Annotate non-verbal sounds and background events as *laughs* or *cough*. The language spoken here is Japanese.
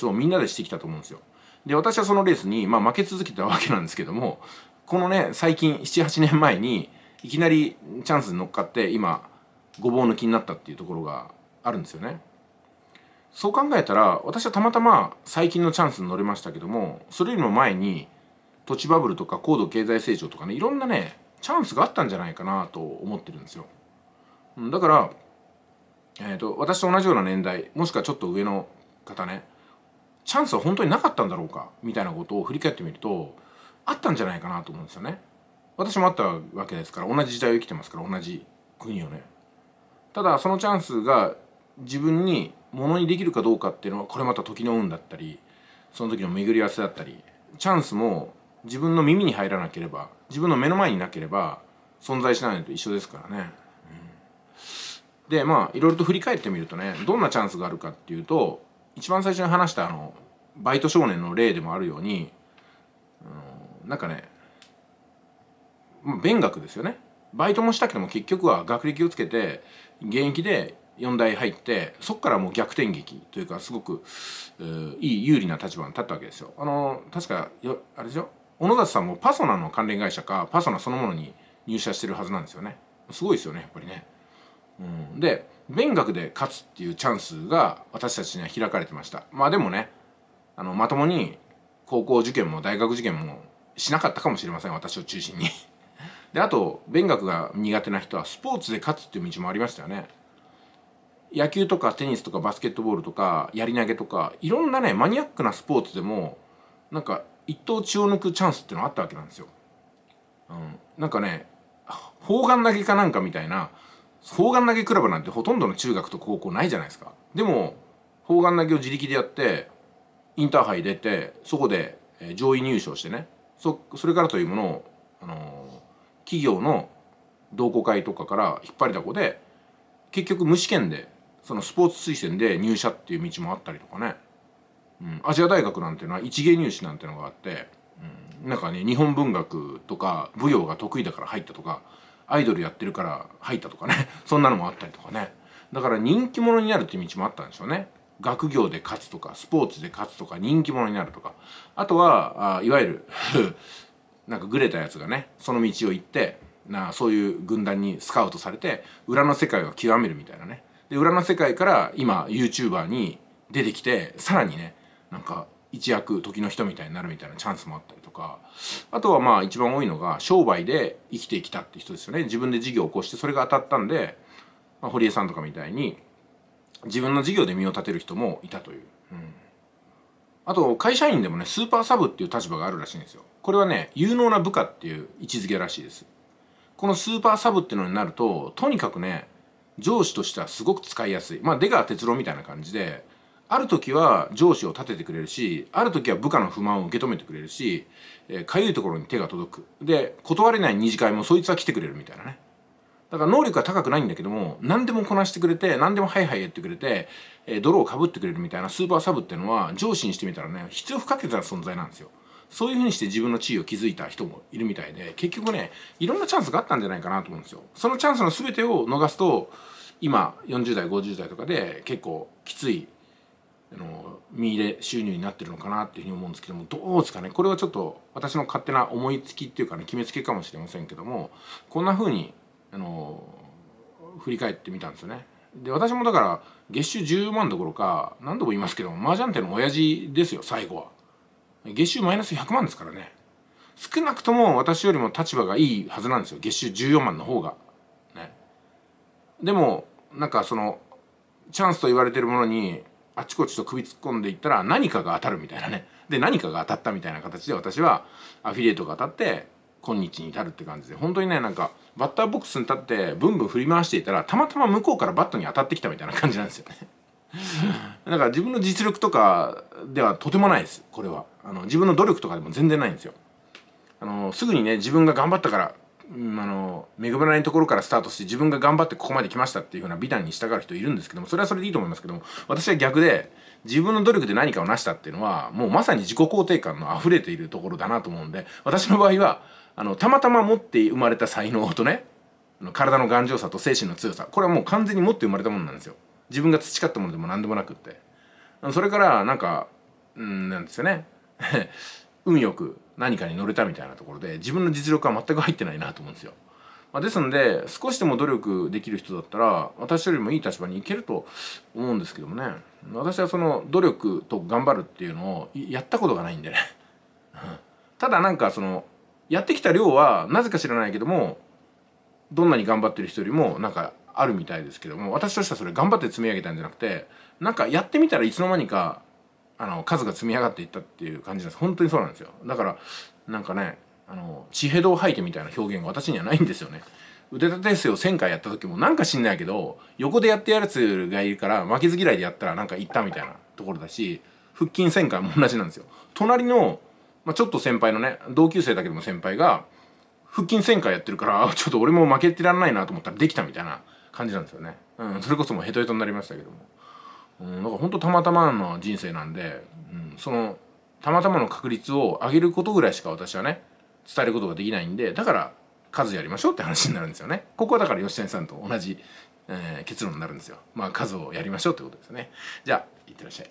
スをみんなでしてきたと思うんですよ。で私はそのレースに、まあ、負け続けたわけなんですけどもこのね最近78年前にいきなりチャンスに乗っかって今ごぼう抜きになったっていうところがあるんですよね。そう考えたら私はたまたま最近のチャンスに乗れましたけどもそれよりも前に土地バブルとか高度経済成長とかねいろんなねチャンスがあったんじゃないかなと思ってるんですよ。だから、えーと私と同じような年代もしくはちょっと上の方ねチャンスは本当になかったんだろうかみたいなことを振り返ってみるとあったんじゃないかなと思うんですよね。私もあったわけですから同じ時代を生きてますから同じ国をね。ただそのチャンスが自分にものにできるかどうかっていうのはこれまた時の運だったりその時の巡り合わせだったりチャンスも自分の耳に入らなければ自分の目の前になければ存在しないのと一緒ですからね。うん、でまあいろいろと振り返ってみるとねどんなチャンスがあるかっていうと一番最初に話したあのバイト少年の例でもあるように、うん、なんかね、ま勉学ですよねバイトもしたけども結局は学歴をつけて現役で4代入ってそこからもう逆転劇というかすごく、えー、いい有利な立場に立ったわけですよ。あの確かよあれでしょ小野里さんもパソナの関連会社かパソナそのものに入社してるはずなんですよね。すごいですよねやっぱりね。うん、で勉学で勝つっていうチャンスが私たちには開かれてましたまあでもねあのまともに高校受験も大学受験もしなかったかもしれません私を中心にであと勉学が苦手な人はスポーツで勝つっていう道もありましたよね野球とかテニスとかバスケットボールとかやり投げとかいろんなねマニアックなスポーツでもなんか一等血を抜くチャンスってのあったわけなんですよ、うん、なんかね砲丸投げかなんかみたいな砲丸投げクラブなんてほとんどの中学と高校ないじゃないですかでも砲丸投げを自力でやってインターハイ出てそこで上位入賞してねそそれからというものを、あのー、企業の同好会とかから引っ張りだこで結局無試験でそのスポーツ推薦で入社っていう道もあったりとかね、うん、アジア大学なんていうのは一芸入試なんていうのがあって、うん、なんかね日本文学とか舞踊が得意だから入ったとかアイドルやってるから入ったとかね *laughs* そんなのもあったりとかねだから人気者になるっていう道もあったんでしょうね学業で勝つとかスポーツで勝つとか人気者になるとかあとはあいわゆる *laughs* なんかグレたやつがねその道を行ってなそういう軍団にスカウトされて裏の世界を極めるみたいなねで裏の世界から今 YouTuber に出てきてさらにねなんか一躍時の人みたいになるみたいなチャンスもあったりとかあとはまあ一番多いのが商売で生きてきたって人ですよね自分で事業を起こしてそれが当たったんで、まあ、堀江さんとかみたいに自分の事業で身を立てる人もいたという、うん、あと会社員でもねスーパーサブっていう立場があるらしいんですよこれはね有能な部下っていう位置づけらしいですこのスーパーサブっていうのになるととにかくね上司としてはすごく使いやすいまあ出川哲郎みたいな感じである時は上司を立ててくれるしある時は部下の不満を受け止めてくれるしかゆ、えー、いところに手が届くで断れない二次会もそいつは来てくれるみたいなねだから能力は高くないんだけども何でもこなしてくれて何でもはいはいやってくれて、えー、泥をかぶってくれるみたいなスーパーサブっていうのは上司にしてみたらね必要不可欠な存在なんですよそういうふうにして自分の地位を築いた人もいるみたいで結局ねいろんなチャンスがあったんじゃないかなと思うんですよそのチャンスの全てを逃すと今40代50代とかで結構きついあの見入れ収入になってるのかなっていうふうに思うんですけどもどうですかねこれはちょっと私の勝手な思いつきっていうかね決めつけかもしれませんけどもこんなふうにあの振り返ってみたんですよね。で私もだから月収10万どころか何度も言いますけどジ麻雀店の親父ですよ最後は。月収マイナス100万ですからね少なくとも私よりも立場がいいはずなんですよ月収14万の方が。ね、でもなんかそのチャンスと言われてるものにあちこちと首突っ込んでいったら何かが当たるみたいなねで何かが当たったみたいな形で私はアフィリエイトが当たって今日に至るって感じで本当にねなんかバッターボックスに立ってブンブン振り回していたらたまたま向こうからバットに当たってきたみたいな感じなんですよねだ *laughs* から自分の実力とかではとてもないですこれはあの自分の努力とかでも全然ないんですよあのすぐにね自分が頑張ったからうん、あの恵まれないところからスタートして自分が頑張ってここまで来ましたっていうふうな美談に従う人いるんですけどもそれはそれでいいと思いますけども私は逆で自分の努力で何かを成したっていうのはもうまさに自己肯定感の溢れているところだなと思うんで私の場合はあのたまたま持って生まれた才能とね体の頑丈さと精神の強さこれはもう完全に持って生まれたものなんですよ自分が培ったものでも何でもなくってそれからなんかうんなんですよね運よく何かに乗れたみたいなところで自分の実力は全く入ってないなと思うんですよ。まあ、ですので少しでも努力できる人だったら私よりもいい立場に行けると思うんですけどもね私はその努力と頑張るっていうのをやったことがないんでね *laughs* ただなんかそのやってきた量はなぜか知らないけどもどんなに頑張ってる人よりもなんかあるみたいですけども私としてはそれ頑張って積み上げたんじゃなくてなんかやってみたらいつの間にかあの数が積み上がっていったっていう感じなんです本当にそうなんですよだからなんかねあの地平道背景みたいな表現が私にはないんですよね腕立て伏せを1000回やった時もなんか知んないけど横でやってやるやつがいるから負けず嫌いでやったらなんかいったみたいなところだし腹筋1000回も同じなんですよ隣の、まあ、ちょっと先輩のね同級生だけども先輩が腹筋1000回やってるからちょっと俺も負けてらんないなと思ったらできたみたいな感じなんですよね、うん、それこそもうヘトヘトになりましたけども。うん、だから本当たまたまの人生なんで、うん、そのたまたまの確率を上げることぐらいしか私はね伝えることができないんでだから数やりましょうって話になるんですよね。ここはだから吉谷さんと同じ、えー、結論になるんですよ。まあ数をやりましょうってことですね。じゃあいってらっしゃい。